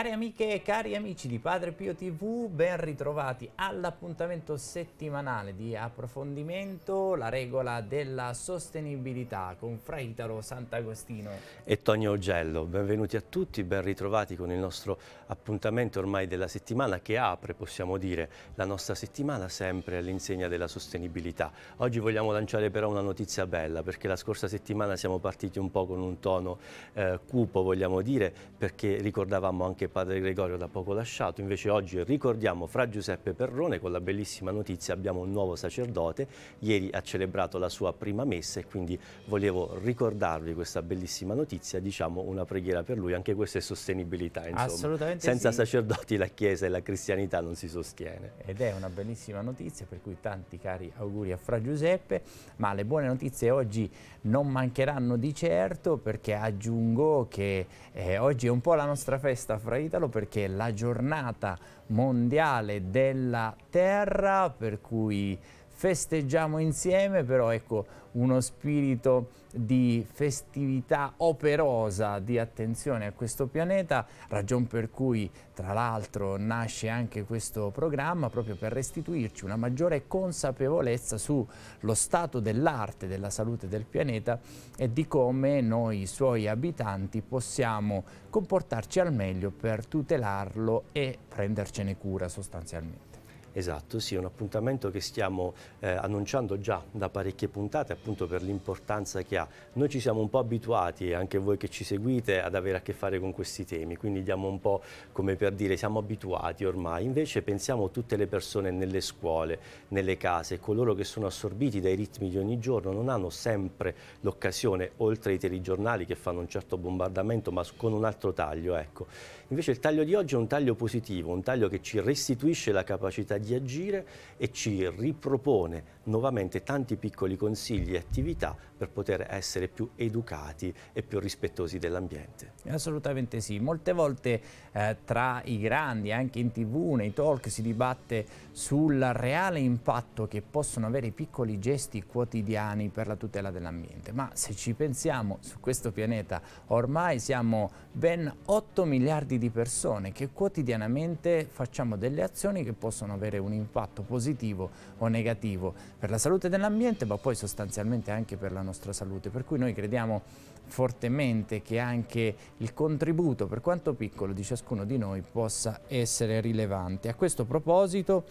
Cari amiche e cari amici di Padre Pio TV, ben ritrovati all'appuntamento settimanale di approfondimento, la regola della sostenibilità con Fra Italo Sant'Agostino e Tonio Augello. Benvenuti a tutti, ben ritrovati con il nostro appuntamento ormai della settimana che apre, possiamo dire, la nostra settimana sempre all'insegna della sostenibilità. Oggi vogliamo lanciare però una notizia bella perché la scorsa settimana siamo partiti un po' con un tono eh, cupo, vogliamo dire, perché ricordavamo anche padre Gregorio da poco lasciato, invece oggi ricordiamo Fra Giuseppe Perrone con la bellissima notizia abbiamo un nuovo sacerdote, ieri ha celebrato la sua prima messa e quindi volevo ricordarvi questa bellissima notizia, diciamo una preghiera per lui, anche questa è sostenibilità insomma. Assolutamente Senza sì. sacerdoti la Chiesa e la cristianità non si sostiene. Ed è una bellissima notizia per cui tanti cari auguri a Fra Giuseppe, ma le buone notizie oggi non mancheranno di certo perché aggiungo che eh, oggi è un po' la nostra festa fra Italo perché è la giornata mondiale della terra per cui festeggiamo insieme, però ecco uno spirito di festività operosa, di attenzione a questo pianeta, ragion per cui tra l'altro nasce anche questo programma proprio per restituirci una maggiore consapevolezza sullo stato dell'arte, della salute del pianeta e di come noi suoi abitanti possiamo comportarci al meglio per tutelarlo e prendercene cura sostanzialmente. Esatto, sì, è un appuntamento che stiamo eh, annunciando già da parecchie puntate appunto per l'importanza che ha. Noi ci siamo un po' abituati, anche voi che ci seguite, ad avere a che fare con questi temi, quindi diamo un po' come per dire siamo abituati ormai, invece pensiamo a tutte le persone nelle scuole, nelle case, coloro che sono assorbiti dai ritmi di ogni giorno non hanno sempre l'occasione, oltre ai telegiornali che fanno un certo bombardamento ma con un altro taglio. Ecco. Invece il taglio di oggi è un taglio positivo, un taglio che ci restituisce la capacità di agire e ci ripropone nuovamente tanti piccoli consigli e attività per poter essere più educati e più rispettosi dell'ambiente. Assolutamente sì, molte volte eh, tra i grandi, anche in tv, nei talk, si dibatte sul reale impatto che possono avere i piccoli gesti quotidiani per la tutela dell'ambiente, ma se ci pensiamo su questo pianeta ormai siamo ben 8 miliardi di persone che quotidianamente facciamo delle azioni che possono avere un impatto positivo o negativo per la salute dell'ambiente ma poi sostanzialmente anche per la nostra salute per cui noi crediamo fortemente che anche il contributo per quanto piccolo di ciascuno di noi possa essere rilevante. A questo proposito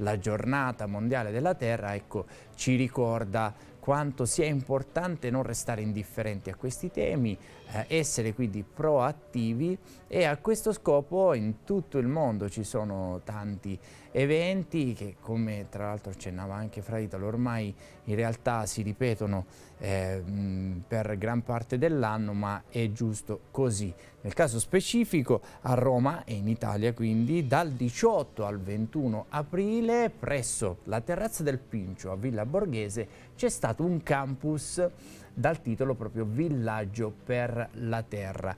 la giornata mondiale della Terra ecco, ci ricorda quanto sia importante non restare indifferenti a questi temi, eh, essere quindi proattivi e a questo scopo in tutto il mondo ci sono tanti eventi che come tra l'altro accennava anche Fraitalo ormai in realtà si ripetono eh, per gran parte dell'anno ma è giusto così. Nel caso specifico a Roma e in Italia quindi dal 18 al 21 aprile presso la terrazza del Pincio a Villa Borghese c'è stato un campus dal titolo proprio Villaggio per la Terra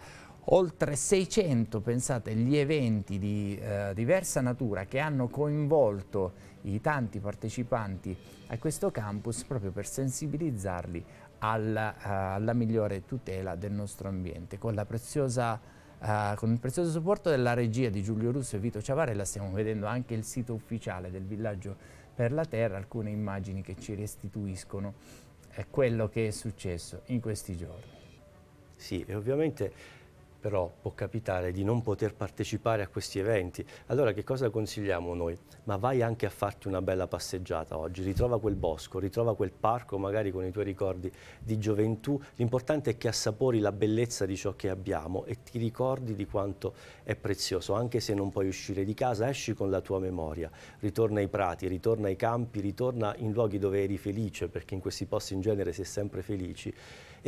oltre 600, pensate, gli eventi di eh, diversa natura che hanno coinvolto i tanti partecipanti a questo campus proprio per sensibilizzarli alla, uh, eh, alla migliore tutela del nostro ambiente. Con, preziosa, uh, con, il prezioso supporto della regia di Giulio Russo e Vito Ciavarella stiamo vedendo anche il sito ufficiale del Villaggio per la Terra, alcune immagini che ci restituiscono eh, quello che è successo in questi giorni. Sì, e ovviamente però può capitare di non poter partecipare a questi eventi. Allora che cosa consigliamo noi? Ma vai anche a farti una bella passeggiata oggi, ritrova quel bosco, ritrova quel parco magari con i tuoi ricordi di gioventù, l'importante è che assapori la bellezza di ciò che abbiamo e ti ricordi di quanto è prezioso, anche se non puoi uscire di casa, esci con la tua memoria, ritorna ai prati, ritorna ai campi, ritorna in luoghi dove eri felice, perché in questi posti in genere si è sempre felici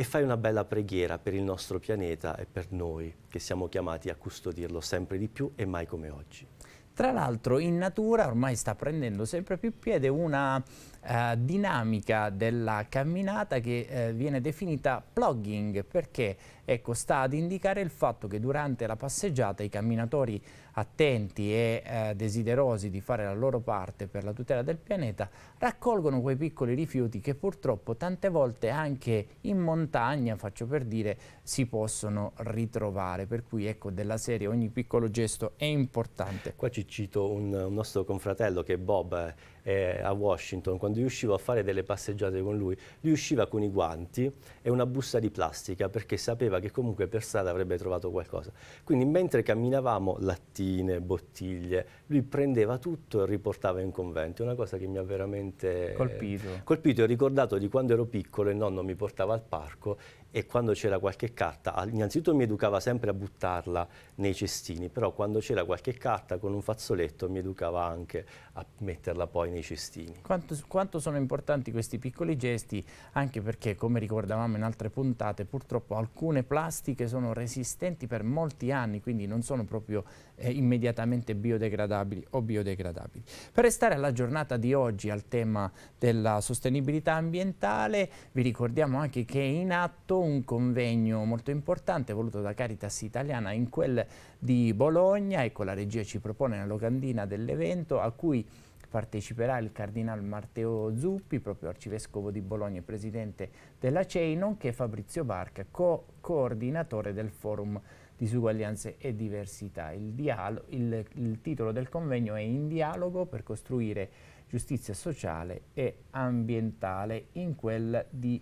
e fai una bella preghiera per il nostro pianeta e per noi che siamo chiamati a custodirlo sempre di più e mai come oggi. Tra l'altro in natura ormai sta prendendo sempre più piede una eh, dinamica della camminata che eh, viene definita plugging perché ecco, sta ad indicare il fatto che durante la passeggiata i camminatori attenti e eh, desiderosi di fare la loro parte per la tutela del pianeta raccolgono quei piccoli rifiuti che purtroppo tante volte anche in montagna, faccio per dire, si possono ritrovare. Per cui ecco della serie ogni piccolo gesto è importante. Qua ci cito un, un nostro confratello che è Bob, eh, a Washington, quando riuscivo a fare delle passeggiate con lui, lui usciva con i guanti e una busta di plastica perché sapeva che comunque per strada avrebbe trovato qualcosa. Quindi mentre camminavamo, lattine, bottiglie, lui prendeva tutto e riportava in convento. È una cosa che mi ha veramente colpito. colpito e ricordato di quando ero piccolo e nonno mi portava al parco e quando c'era qualche carta, innanzitutto mi educava sempre a buttarla nei cestini, però quando c'era qualche carta con un fazzoletto mi educava anche a metterla poi nei cestini. Quanto, quanto sono importanti questi piccoli gesti, anche perché come ricordavamo in altre puntate, purtroppo alcune plastiche sono resistenti per molti anni, quindi non sono proprio eh, immediatamente biodegradabili o biodegradabili. Per restare alla giornata di oggi al tema della sostenibilità ambientale, vi ricordiamo anche che è in atto un convegno molto importante voluto da Caritas Italiana in quel di Bologna, ecco la regia ci propone la locandina dell'evento a cui parteciperà il cardinale Matteo Zuppi, proprio arcivescovo di Bologna e presidente della CEI, nonché Fabrizio Barca, co coordinatore del forum disuguaglianze e diversità. Il, dialo, il, il titolo del convegno è In dialogo per costruire giustizia sociale e ambientale in quel di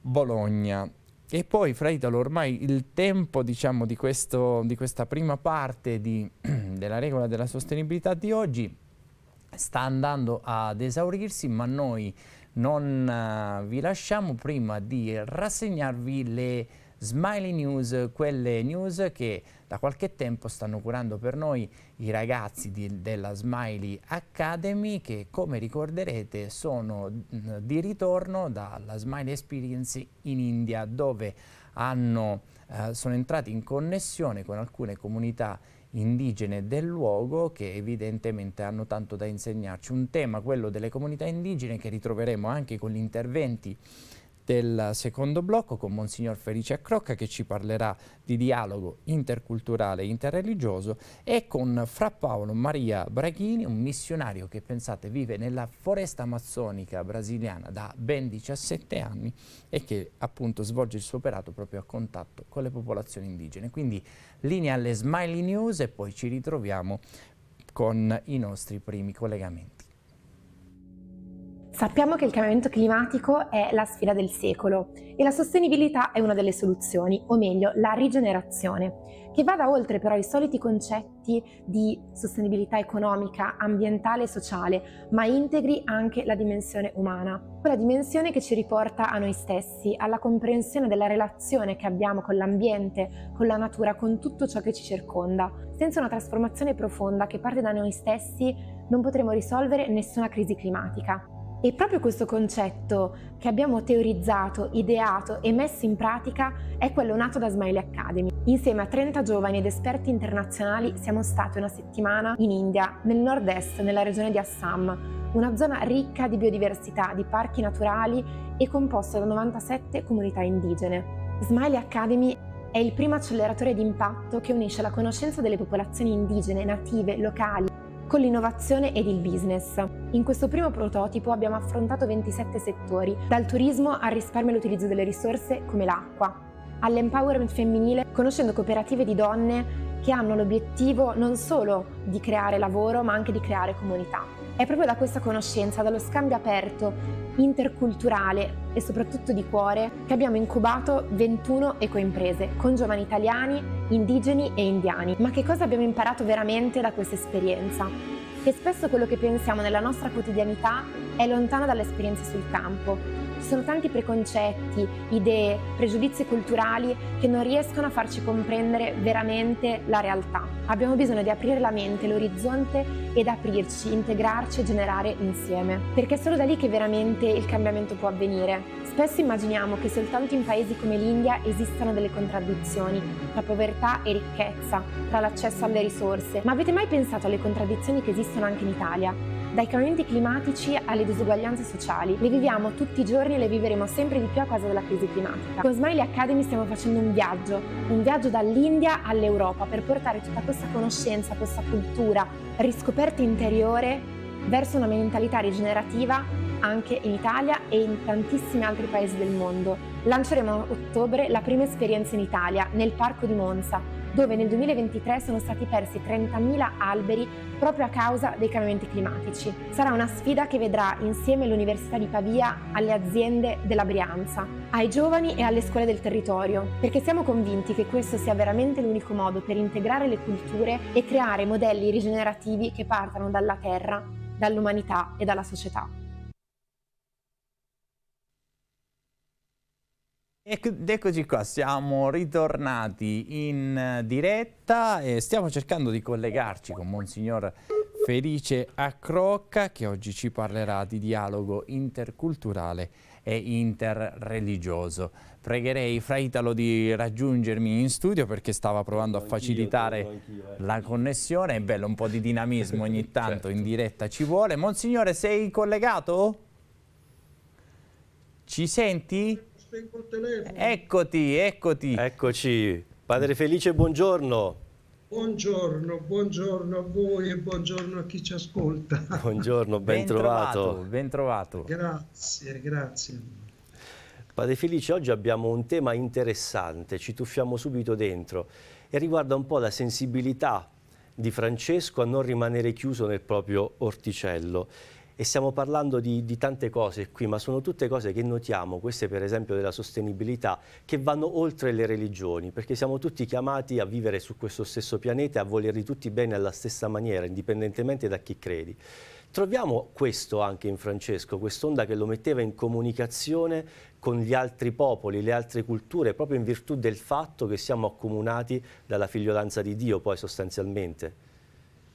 Bologna. E poi, Fraitalo, ormai il tempo diciamo, di, questo, di, questa prima parte di, della regola della sostenibilità di oggi sta andando ad esaurirsi, ma noi non uh, vi lasciamo prima di rassegnarvi le Smiley News, quelle news che da qualche tempo stanno curando per noi i ragazzi di, della Smiley Academy che come ricorderete sono mm, di ritorno dalla Smiley Experience in India dove hanno, eh, sono entrati in connessione con alcune comunità indigene del luogo che evidentemente hanno tanto da insegnarci. Un tema, quello delle comunità indigene, che ritroveremo anche con gli interventi del secondo blocco con Monsignor Felice Accrocca che ci parlerà di dialogo interculturale e interreligioso e con Fra Paolo Maria Braghini, un missionario che pensate vive nella foresta amazzonica brasiliana da ben 17 anni e che appunto svolge il suo operato proprio a contatto con le popolazioni indigene. Quindi linea alle Smiley News e poi ci ritroviamo con i nostri primi collegamenti. Sappiamo che il cambiamento climatico è la sfida del secolo e la sostenibilità è una delle soluzioni, o meglio la rigenerazione, che vada oltre però i soliti concetti di sostenibilità economica, ambientale e sociale, ma integri anche la dimensione umana, quella dimensione che ci riporta a noi stessi, alla comprensione della relazione che abbiamo con l'ambiente, con la natura, con tutto ciò che ci circonda. Senza una trasformazione profonda che parte da noi stessi non potremo risolvere nessuna crisi climatica. E proprio questo concetto che abbiamo teorizzato, ideato e messo in pratica è quello nato da Smiley Academy. Insieme a 30 giovani ed esperti internazionali siamo stati una settimana in India, nel nord-est, nella regione di Assam, una zona ricca di biodiversità, di parchi naturali e composta da 97 comunità indigene. Smiley Academy è il primo acceleratore di impatto che unisce la conoscenza delle popolazioni indigene, native, locali con l'innovazione ed il business. In questo primo prototipo abbiamo affrontato 27 settori, dal turismo al risparmio e all'utilizzo delle risorse come l'acqua, all'empowerment femminile, conoscendo cooperative di donne che hanno l'obiettivo non solo di creare lavoro ma anche di creare comunità. È proprio da questa conoscenza, dallo scambio aperto, interculturale e soprattutto di cuore che abbiamo incubato 21 ecoimprese con giovani italiani, indigeni e indiani. Ma che cosa abbiamo imparato veramente da questa esperienza? Che spesso quello che pensiamo nella nostra quotidianità è lontano dall'esperienza sul campo sono tanti preconcetti, idee, pregiudizi culturali che non riescono a farci comprendere veramente la realtà. Abbiamo bisogno di aprire la mente, l'orizzonte ed aprirci, integrarci e generare insieme, perché è solo da lì che veramente il cambiamento può avvenire. Spesso immaginiamo che soltanto in paesi come l'India esistano delle contraddizioni tra povertà e ricchezza, tra l'accesso alle risorse, ma avete mai pensato alle contraddizioni che esistono anche in Italia? Dai cambiamenti climatici alle disuguaglianze sociali, le viviamo tutti i giorni e le vivremo sempre di più a causa della crisi climatica. Con Smiley Academy stiamo facendo un viaggio, un viaggio dall'India all'Europa per portare tutta questa conoscenza, questa cultura, riscoperta interiore verso una mentalità rigenerativa anche in Italia e in tantissimi altri paesi del mondo. Lanceremo a ottobre la prima esperienza in Italia, nel Parco di Monza, dove nel 2023 sono stati persi 30.000 alberi proprio a causa dei cambiamenti climatici. Sarà una sfida che vedrà insieme l'Università di Pavia alle aziende della Brianza, ai giovani e alle scuole del territorio, perché siamo convinti che questo sia veramente l'unico modo per integrare le culture e creare modelli rigenerativi che partano dalla terra, dall'umanità e dalla società. Ed eccoci qua, siamo ritornati in eh, diretta e stiamo cercando di collegarci con Monsignor Felice Accrocca che oggi ci parlerà di dialogo interculturale e interreligioso. Pregherei Fra Italo di raggiungermi in studio perché stava provando a facilitare eh. la connessione, è bello un po' di dinamismo ogni tanto in certo. diretta ci vuole. Monsignore sei collegato? Ci senti? spengo il telefono. Eccoti, eccoti. Eccoci. Padre Felice, buongiorno. Buongiorno, buongiorno a voi e buongiorno a chi ci ascolta. Buongiorno, ben, ben trovato. trovato. Ben trovato. Grazie, grazie. Padre Felice, oggi abbiamo un tema interessante, ci tuffiamo subito dentro e riguarda un po' la sensibilità di Francesco a non rimanere chiuso nel proprio orticello e stiamo parlando di, di, tante cose qui, ma sono tutte cose che notiamo, queste per esempio della sostenibilità, che vanno oltre le religioni, perché siamo tutti chiamati a vivere su questo stesso pianeta e a volerli tutti bene alla stessa maniera, indipendentemente da chi credi. Troviamo questo anche in Francesco, quest'onda che lo metteva in comunicazione con gli altri popoli, le altre culture, proprio in virtù del fatto che siamo accomunati dalla figliolanza di Dio, poi sostanzialmente.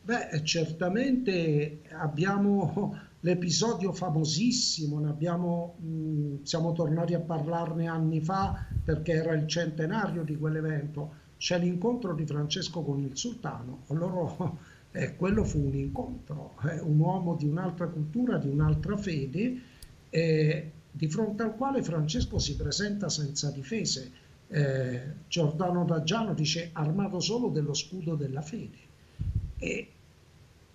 Beh, certamente abbiamo l'episodio famosissimo, abbiamo, mh, mm, siamo tornati a parlarne anni fa perché era il centenario di quell'evento, c'è l'incontro di Francesco con il sultano, loro, eh, quello fu un incontro, eh, un uomo di un'altra cultura, di un'altra fede, eh, di fronte al quale Francesco si presenta senza difese. Eh, Giordano Daggiano dice armato solo dello scudo della fede. e,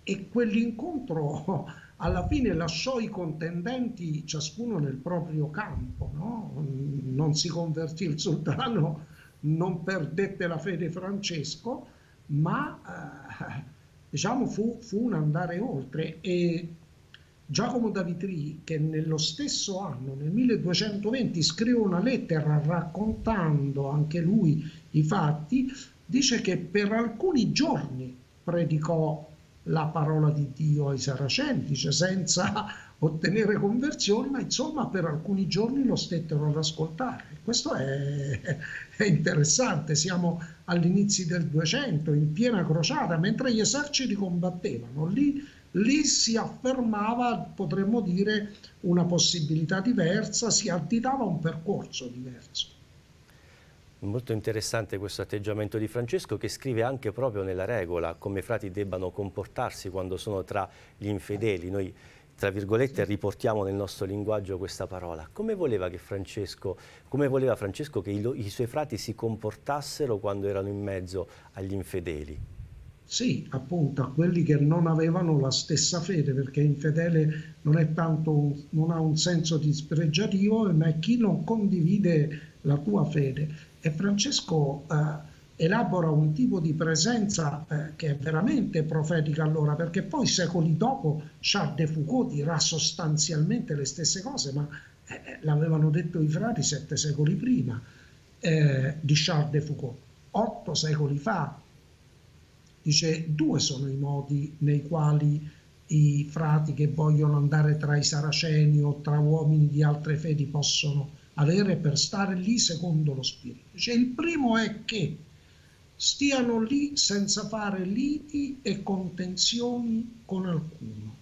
e quell'incontro alla fine lasciò i contendenti ciascuno nel proprio campo, no? non si convertì il sultano, non perdette la fede Francesco, ma eh, diciamo fu, fu, un andare oltre e Giacomo da Vitri che nello stesso anno, nel 1220, scrive una lettera raccontando anche lui i fatti, dice che per alcuni giorni predicò la parola di Dio ai Saraceni, dice cioè senza ottenere conversioni, ma insomma per alcuni giorni lo stettero ad ascoltare. Questo è, è interessante, siamo all'inizio del 200, in piena crociata, mentre gli eserciti combattevano, lì, lì si affermava, potremmo dire, una possibilità diversa, si additava un percorso diverso. Molto interessante questo atteggiamento di Francesco che scrive anche proprio nella regola come i frati debbano comportarsi quando sono tra gli infedeli. Noi, tra virgolette, riportiamo nel nostro linguaggio questa parola. Come voleva, Francesco, come voleva Francesco, che i, i suoi frati si comportassero quando erano in mezzo agli infedeli? Sì, appunto, a quelli che non avevano la stessa fede, perché infedele non, tanto, non ha un senso dispregiativo, ma è chi non condivide la tua fede. E Francesco eh, elabora un tipo di presenza eh, che è veramente profetica allora, perché poi secoli dopo Charles de Foucault dirà sostanzialmente le stesse cose, ma eh, eh l'avevano detto i frati sette secoli prima eh, di Charles de Foucault, otto secoli fa. Dice, due sono i modi nei quali i frati che vogliono andare tra i saraceni o tra uomini di altre fedi possono avere per stare lì secondo lo spirito. Cioè, il primo è che stiano lì senza fare liti e contenzioni con alcuno,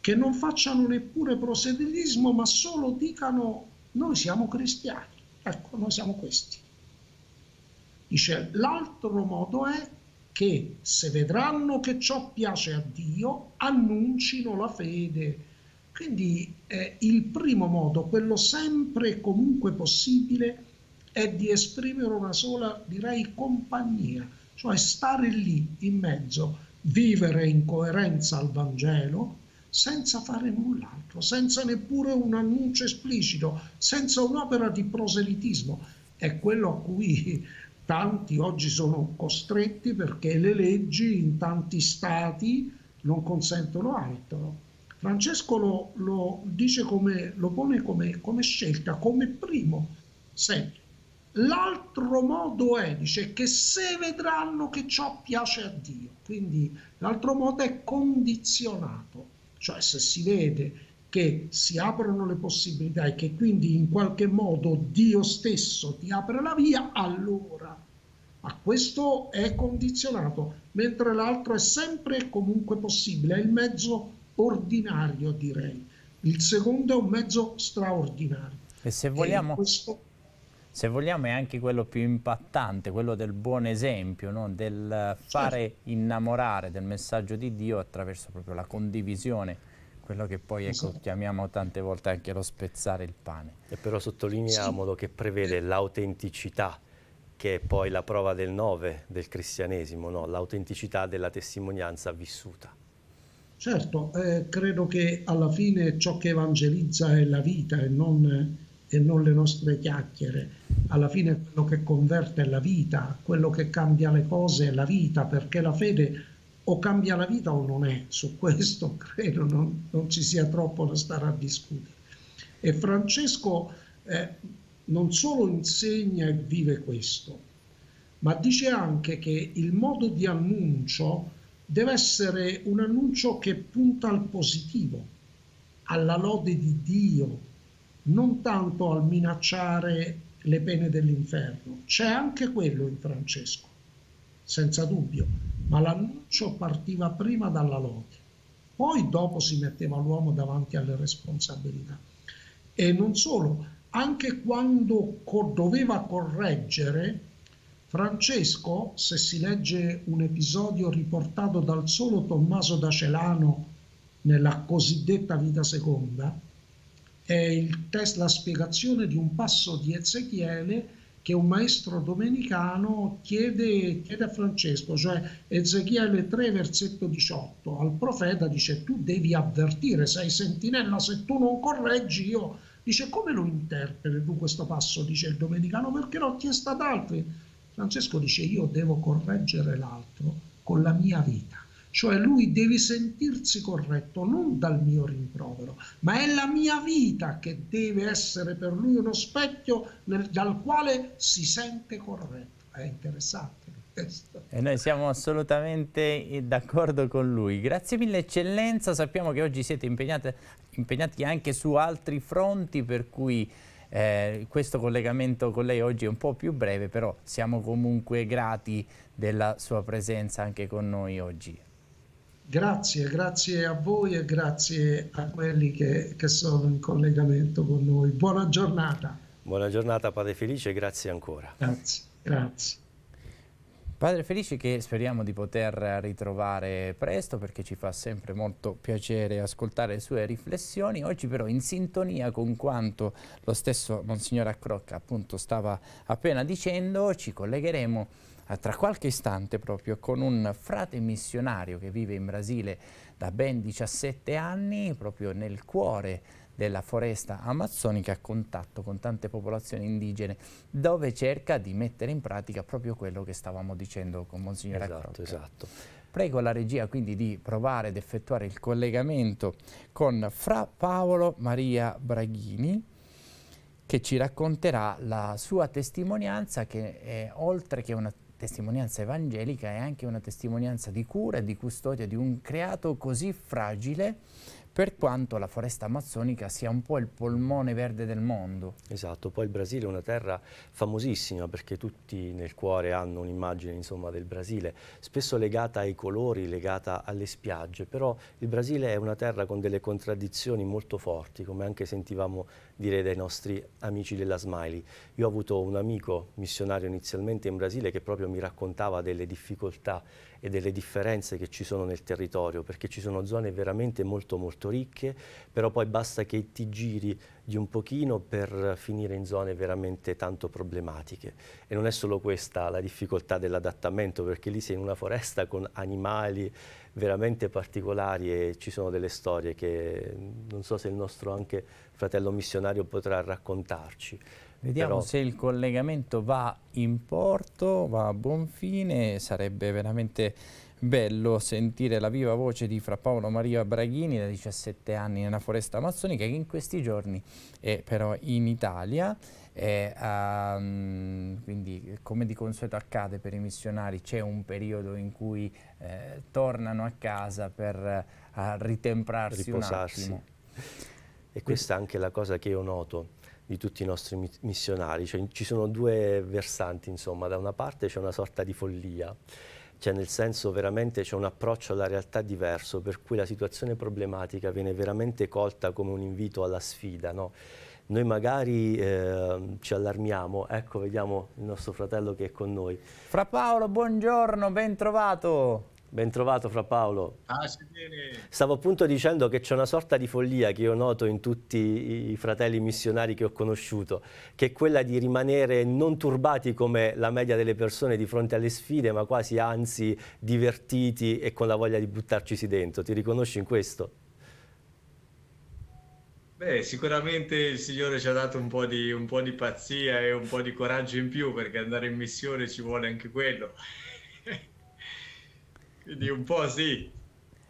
che non facciano neppure proselitismo, ma solo dicano noi siamo cristiani, ecco, noi siamo questi. Dice, l'altro modo è che se vedranno che ciò piace a Dio, annuncino la fede quindi eh, il primo modo, quello sempre e comunque possibile, è di esprimere una sola, direi, compagnia, cioè stare lì in mezzo, vivere in coerenza al Vangelo senza fare null'altro, senza neppure un annuncio esplicito, senza un'opera di proselitismo. È quello a cui tanti oggi sono costretti perché le leggi in tanti stati non consentono altro. Francesco lo, lo, come, lo pone come, come, scelta, come primo. Sempre. l'altro modo è, dice, che se vedranno che ciò piace a Dio, quindi l'altro modo è condizionato, cioè se si vede che si aprono le possibilità e che quindi in qualche modo Dio stesso ti apre la via, allora a questo è condizionato, mentre l'altro è sempre e comunque possibile, è il mezzo ordinario, direi. Il secondo è un mezzo straordinario. E se vogliamo... E questo... Se vogliamo è anche quello più impattante, quello del buon esempio, no? del fare certo. innamorare del messaggio di Dio attraverso proprio la condivisione quello che poi ecco, esatto. chiamiamo tante volte anche lo spezzare il pane. E però sottolineiamolo sì. che prevede l'autenticità, che è poi la prova del nove del cristianesimo, no? l'autenticità della testimonianza vissuta. Certo, eh, credo che alla fine ciò che evangelizza è la vita e non, e non, le nostre chiacchiere. Alla fine quello che converte è la vita, quello che cambia le cose è la vita, perché la fede o cambia la vita o non è. Su questo credo non, non ci sia troppo da stare a discutere. E Francesco eh, non solo insegna e vive questo, ma dice anche che il modo di annuncio deve essere un annuncio che punta al positivo, alla lode di Dio, non tanto al minacciare le pene dell'inferno. C'è anche quello in Francesco, senza dubbio, ma l'annuncio partiva prima dalla lode, poi dopo si metteva l'uomo davanti alle responsabilità. E non solo, anche quando doveva correggere, Francesco, se si legge un episodio riportato dal solo Tommaso da Celano nella cosiddetta Vita Seconda, è test, la spiegazione di un passo di Ezechiele che un maestro domenicano chiede, chiede a Francesco, cioè Ezechiele 3 versetto 18, al profeta dice tu devi avvertire, sei sentinella, se tu non correggi io... Dice come lo interpreti tu questo passo, dice il domenicano, perché l'ho chiesto ad altri Francesco dice io devo correggere l'altro con la mia vita, cioè lui deve sentirsi corretto non dal mio rimprovero, ma è la mia vita che deve essere per lui uno specchio nel, dal quale si sente corretto. È interessante questo. E noi siamo assolutamente eh, d'accordo con lui. Grazie mille eccellenza, sappiamo che oggi siete impegnati anche su altri fronti per cui eh, questo collegamento con lei oggi è un po' più breve, però siamo comunque grati della sua presenza anche con noi oggi. Grazie, grazie a voi e grazie a quelli che, che sono in collegamento con noi. Buona giornata. Buona giornata, Padre Felice, grazie ancora. Grazie, grazie. Padre Felice che speriamo di poter ritrovare presto perché ci fa sempre molto piacere ascoltare le sue riflessioni, oggi però in sintonia con quanto lo stesso Monsignor Accrocca appunto stava appena dicendo, ci collegheremo eh, tra qualche istante proprio con un frate missionario che vive in Brasile da ben 17 anni, proprio nel cuore della foresta amazzonica a contatto con tante popolazioni indigene, dove cerca di mettere in pratica proprio quello che stavamo dicendo con Monsignor esatto, Crocca. Esatto. Prego la regia quindi di provare ad effettuare il collegamento con Fra Paolo Maria Braghini, che ci racconterà la sua testimonianza che è, oltre che una testimonianza evangelica è anche una testimonianza di cura e di custodia di un creato così fragile per quanto la foresta amazzonica sia un po' il polmone verde del mondo. Esatto, poi il Brasile è una terra famosissima perché tutti nel cuore hanno un'immagine del Brasile, spesso legata ai colori, legata alle spiagge, però il Brasile è una terra con delle contraddizioni molto forti, come anche sentivamo direi dai nostri amici della Smiley. Io ho avuto un amico missionario inizialmente in Brasile che proprio mi raccontava delle difficoltà e delle differenze che ci sono nel territorio, perché ci sono zone veramente molto molto ricche, però poi basta che ti giri di un pochino per finire in zone veramente tanto problematiche. E non è solo questa la difficoltà dell'adattamento, perché lì sei in una foresta con animali veramente particolari e ci sono delle storie che non so se il nostro anche fratello missionario potrà raccontarci. Vediamo Però... se il collegamento va in porto, va a buon fine, sarebbe veramente bello sentire la viva voce di Fra Paolo Maria Braghini da 17 anni nella foresta amazzonica che in questi giorni è però in Italia e, um, quindi come di consueto accade per i missionari c'è un periodo in cui eh, tornano a casa per eh, ritemprarsi Riposarsi. un attimo. E questa è anche la cosa che io noto di tutti i nostri missionari, cioè, ci sono due versanti insomma, da una parte c'è una sorta di follia, cioè nel senso veramente c'è un approccio alla realtà diverso per cui la situazione problematica viene veramente colta come un invito alla sfida, no? noi magari eh, ci allarmiamo, ecco vediamo il nostro fratello che è con noi. Fra Paolo, buongiorno, ben trovato. Ben trovato Fra Paolo. Ah, sì, Stavo appunto dicendo che c'è una sorta di follia che io noto in tutti i fratelli missionari che ho conosciuto, che è quella di rimanere non turbati come la media delle persone di fronte alle sfide, ma quasi anzi divertiti e con la voglia di buttarcisi dentro. Ti riconosci in questo? Beh, sicuramente il Signore ci ha dato un po' di, un po' di pazzia e un po' di coraggio in più, perché andare in missione ci vuole anche quello. Quindi un po' sì.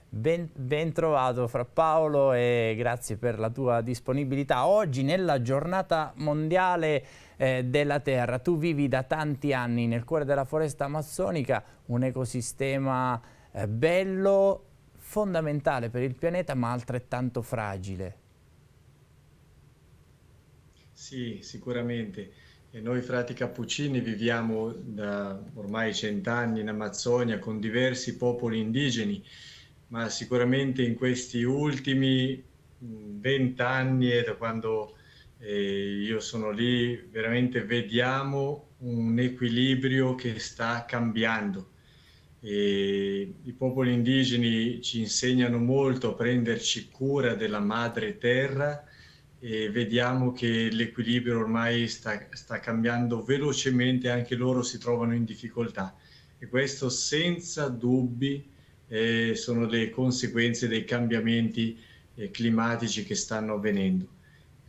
Ben, ben, trovato fra Paolo e grazie per la tua disponibilità. Oggi nella giornata mondiale eh, della terra, tu vivi da tanti anni nel cuore della foresta amazzonica, un ecosistema eh, bello, fondamentale per il pianeta ma altrettanto fragile. Sì, sicuramente. E noi frati cappuccini viviamo da ormai cent'anni in Amazzonia con diversi popoli indigeni, ma sicuramente in questi ultimi vent'anni e da quando eh, io sono lì veramente vediamo un equilibrio che sta cambiando. E I popoli indigeni ci insegnano molto a prenderci cura della madre terra e vediamo che l'equilibrio ormai sta, sta, cambiando velocemente, anche loro si trovano in difficoltà e questo senza dubbi eh, sono le conseguenze dei cambiamenti eh, climatici che stanno avvenendo.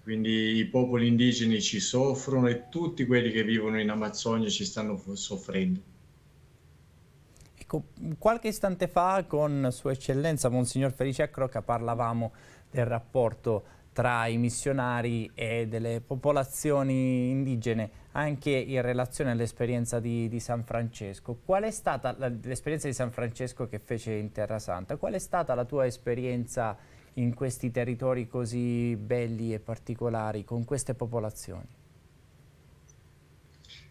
Quindi i popoli indigeni ci soffrono e tutti quelli che vivono in Amazzonia ci stanno soffrendo. Ecco, qualche istante fa con Sua Eccellenza Monsignor Felice Acroca parlavamo del rapporto tra i missionari e delle popolazioni indigene, anche in relazione all'esperienza di, di, San Francesco. Qual è stata l'esperienza di San Francesco che fece in Terra Santa? Qual è stata la tua esperienza in questi territori così belli e particolari, con queste popolazioni?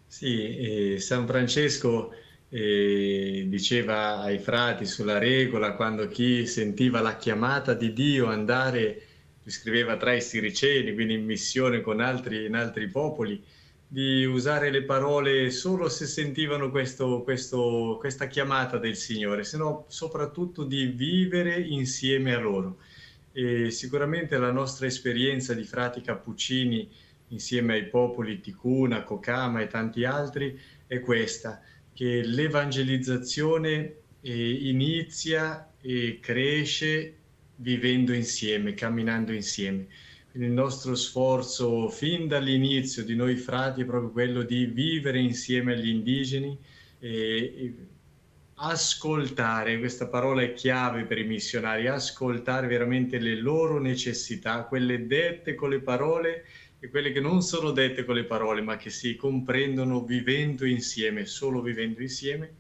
Sì, eh, San Francesco eh, diceva ai frati sulla regola quando chi sentiva la chiamata di Dio andare scriveva tra i siriceni, quindi in missione con altri, in altri popoli, di usare le parole solo se sentivano questo, questo, questa chiamata del Signore, se no soprattutto di vivere insieme a loro. E sicuramente la nostra esperienza di frati cappuccini insieme ai popoli Ticuna, Cocama e tanti altri è questa, che l'evangelizzazione eh, inizia e cresce vivendo insieme, camminando insieme. Quindi il nostro sforzo fin dall'inizio di noi frati è proprio quello di vivere insieme agli indigeni e ascoltare, questa parola è chiave per i missionari, ascoltare veramente le loro necessità, quelle dette con le parole e quelle che non sono dette con le parole, ma che si comprendono vivendo insieme, solo vivendo insieme,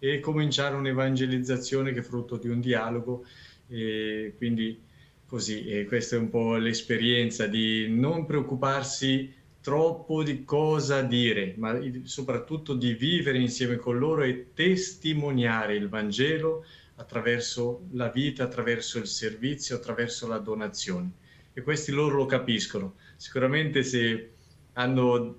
e cominciare un'evangelizzazione che è frutto di un dialogo e quindi così, e questa è un po' l'esperienza di non preoccuparsi troppo di cosa dire, ma soprattutto di vivere insieme con loro e testimoniare il Vangelo attraverso la vita, attraverso il servizio, attraverso la donazione. E questi loro lo capiscono. Sicuramente se hanno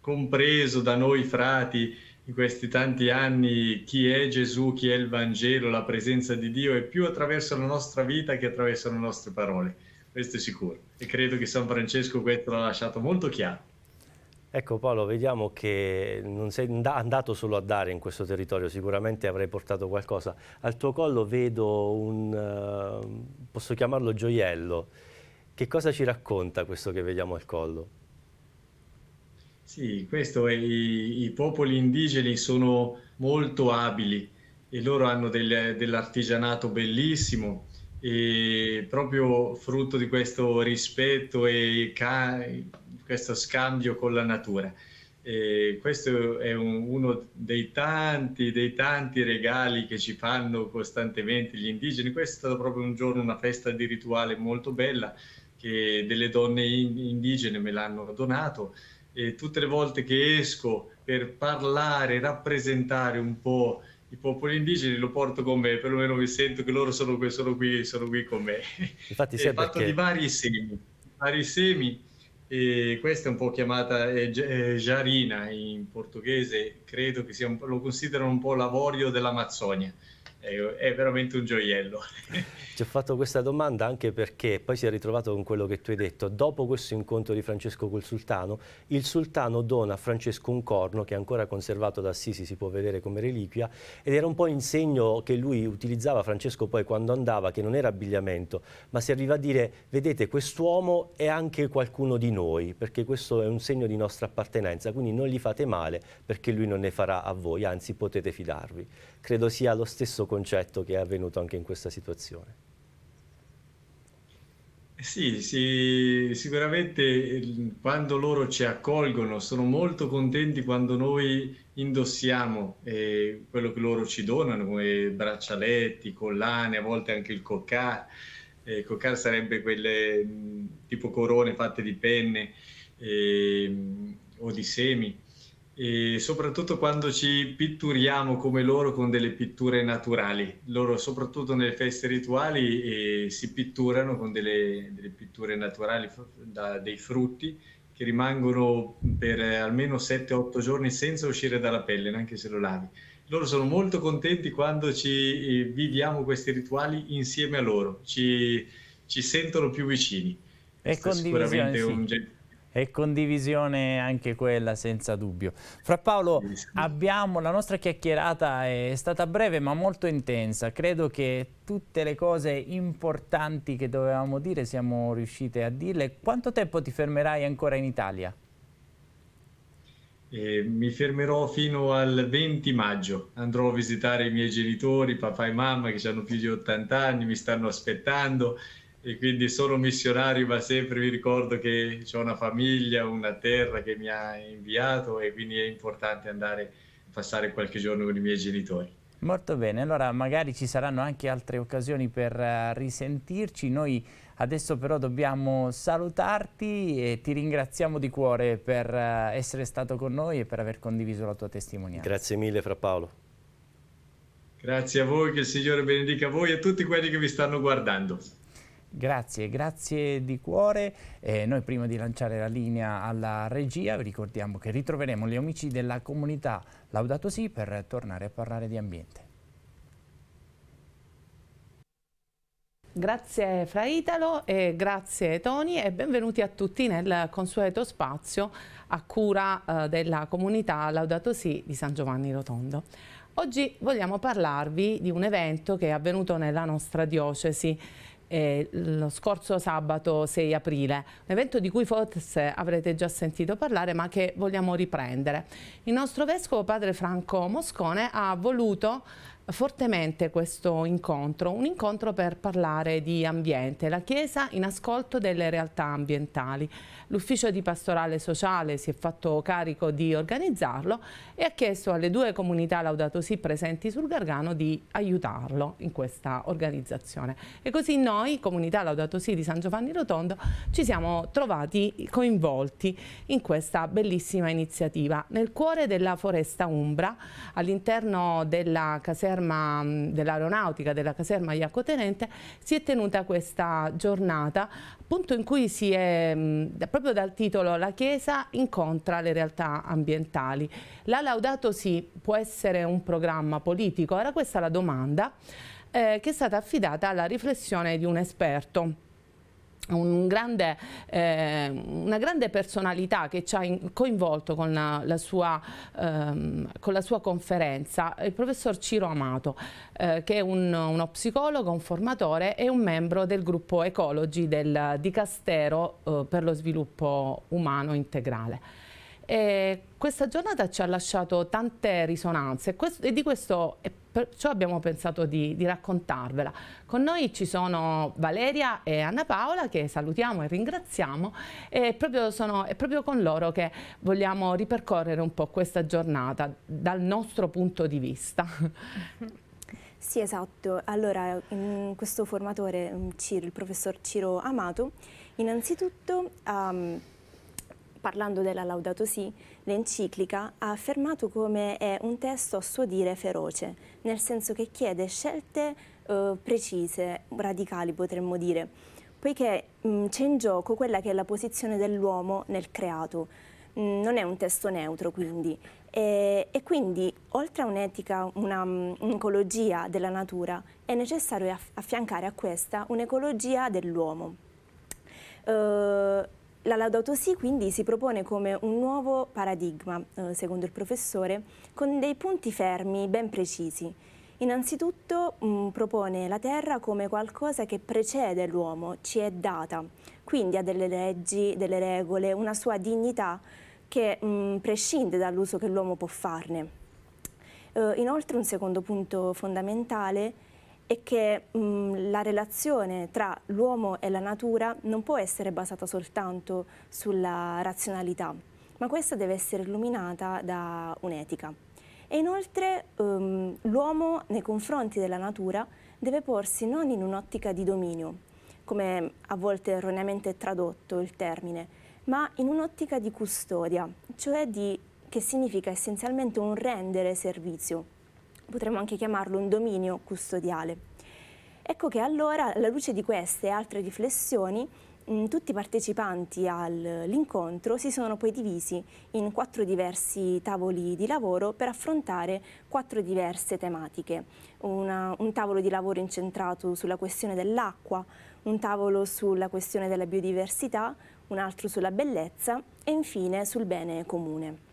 compreso da noi frati in questi tanti anni chi è Gesù, chi è il Vangelo, la presenza di Dio è più attraverso la nostra vita che attraverso le nostre parole, questo è sicuro. E credo che San Francesco questo l'ha lasciato molto chiaro. Ecco Paolo, vediamo che non sei andato solo a dare in questo territorio, sicuramente avrai portato qualcosa. Al tuo collo vedo un, eh, posso chiamarlo gioiello. Che cosa ci racconta questo che vediamo al collo? Sì, questo è, i, i popoli indigeni sono molto abili e loro hanno del, dell'artigianato bellissimo e proprio frutto di questo rispetto e ca- questo scambio con la natura. E questo è un, uno dei tanti, dei tanti regali che ci fanno costantemente gli indigeni. Questo è stato proprio un giorno, una festa di rituale molto bella che delle donne indigene me l'hanno donato e tutte le volte che esco per parlare, rappresentare un po' i popoli indigeni lo porto con me, perlomeno mi sento che loro sono qui, sono qui, sono qui con me. Infatti, è fatto perché... di vari semi, vari semi, e questa è un po' chiamata eh, eh in portoghese, credo che sia un, lo considerano un po' l'avorio dell'Amazzonia è, veramente un gioiello. Ci ho fatto questa domanda anche perché poi si è ritrovato con quello che tu hai detto. Dopo questo incontro di Francesco col sultano, il sultano dona a Francesco un corno che è ancora conservato da Assisi, si può vedere come reliquia, ed era un po' in segno che lui utilizzava Francesco poi quando andava, che non era abbigliamento, ma serviva a dire, vedete, quest'uomo è anche qualcuno di noi, perché questo è un segno di nostra appartenenza, quindi non gli fate male perché lui non ne farà a voi, anzi potete fidarvi credo sia lo stesso concetto che è avvenuto anche in questa situazione. Eh sì, sì, sicuramente ehm, quando loro ci accolgono sono molto contenti quando noi indossiamo eh, quello che loro ci donano, come braccialetti, collane, a volte anche il cocar. Eh, cocar sarebbe quelle mm, tipo corone fatte di penne eh, o di semi e soprattutto quando ci pitturiamo come loro con delle pitture naturali. Loro soprattutto nelle feste rituali eh, si pitturano con delle, delle pitture naturali, da, dei frutti che rimangono per almeno 7-8 giorni senza uscire dalla pelle, neanche se lo lavi. Loro sono molto contenti quando ci eh, viviamo questi rituali insieme a loro, ci, ci sentono più vicini. è sicuramente sì. un e condivisione anche quella senza dubbio. Fra Paolo abbiamo, la nostra chiacchierata è stata breve ma molto intensa, credo che tutte le cose importanti che dovevamo dire siamo riuscite a dirle. Quanto tempo ti fermerai ancora in Italia? Eh, mi fermerò fino al 20 maggio. Andrò a visitare i miei genitori, papà e mamma, che hanno più di 80 anni, mi stanno aspettando e quindi sono missionario, ma sempre mi ricordo che ho una famiglia, una terra che mi ha inviato e quindi è importante andare a passare qualche giorno con i miei genitori. Molto bene, allora magari ci saranno anche altre occasioni per eh, risentirci, noi adesso però dobbiamo salutarti e ti ringraziamo di cuore per eh, essere stato con noi e per aver condiviso la tua testimonianza. Grazie mille fra Paolo. Grazie a voi, che il Signore benedica voi e a tutti quelli che vi stanno guardando. Grazie, grazie di cuore. Eh, noi prima di lanciare la linea alla regia vi ricordiamo che ritroveremo gli amici della comunità Laudato Si per tornare a parlare di ambiente. Grazie Fra Italo e grazie Toni e benvenuti a tutti nel consueto spazio a cura eh, della comunità Laudato Si di San Giovanni Rotondo. Oggi vogliamo parlarvi di un evento che è avvenuto nella nostra diocesi eh, lo scorso sabato 6 aprile, un evento di cui forse avrete già sentito parlare ma che vogliamo riprendere. Il nostro vescovo padre Franco Moscone ha voluto fortemente questo incontro, un incontro per parlare di ambiente, la Chiesa in ascolto delle realtà ambientali. L'ufficio di pastorale sociale si è fatto carico di organizzarlo e ha chiesto alle due comunità Laudato sì presenti sul Gargano di aiutarlo in questa organizzazione. E così noi, comunità Laudato sì di San Giovanni Rotondo, ci siamo trovati coinvolti in questa bellissima iniziativa. Nel cuore della foresta Umbra, all'interno della caserma dell'aeronautica, della caserma Iacotenente, si è tenuta questa giornata appunto in cui si è proprio dal titolo La Chiesa incontra le realtà ambientali. La Laudato Si può essere un programma politico? Era questa la domanda eh, che è stata affidata alla riflessione di un esperto un grande, eh, una grande personalità che ci ha coinvolto con la, la, sua, ehm, con la, sua, conferenza, il professor Ciro Amato, eh, che è un, uno psicologo, un formatore e un membro del gruppo Ecologi del Dicastero eh, per lo sviluppo umano integrale. E questa giornata ci ha lasciato tante risonanze questo, e di questo è Perciò abbiamo pensato di, di, raccontarvela. Con noi ci sono Valeria e Anna Paola che salutiamo e ringraziamo e proprio sono, è proprio con loro che vogliamo ripercorrere un po' questa giornata dal nostro punto di vista. Sì, esatto. Allora, in questo formatore, mm, Ciro, il professor Ciro Amato, innanzitutto, um, parlando della Laudato Si, l'enciclica ha affermato come è un testo a suo dire feroce, nel senso che chiede scelte eh, precise, radicali potremmo dire, poiché mm, c'è in gioco quella che è la posizione dell'uomo nel creato. Mh, mm, non è un testo neutro quindi e, e quindi oltre a un'etica, un'ecologia mm, un della natura è necessario aff affiancare a questa un'ecologia dell'uomo. Uh, la Laudato Si quindi si propone come un nuovo paradigma, eh, secondo il professore, con dei punti fermi ben precisi. Innanzitutto mh, mm, propone la terra come qualcosa che precede l'uomo, ci è data, quindi ha delle leggi, delle regole, una sua dignità che mh, mm, prescinde dall'uso che l'uomo può farne. Eh, inoltre un secondo punto fondamentale è è che mh, la relazione tra l'uomo e la natura non può essere basata soltanto sulla razionalità, ma questa deve essere illuminata da un'etica. E inoltre um, l'uomo nei confronti della natura deve porsi non in un'ottica di dominio, come a volte erroneamente è tradotto il termine, ma in un'ottica di custodia, cioè di, che significa essenzialmente un rendere servizio potremmo anche chiamarlo un dominio custodiale. Ecco che allora, alla luce di queste e altre riflessioni, mm, tutti i partecipanti all'incontro si sono poi divisi in quattro diversi tavoli di lavoro per affrontare quattro diverse tematiche. Una, un tavolo di lavoro incentrato sulla questione dell'acqua, un tavolo sulla questione della biodiversità, un altro sulla bellezza e infine sul bene comune.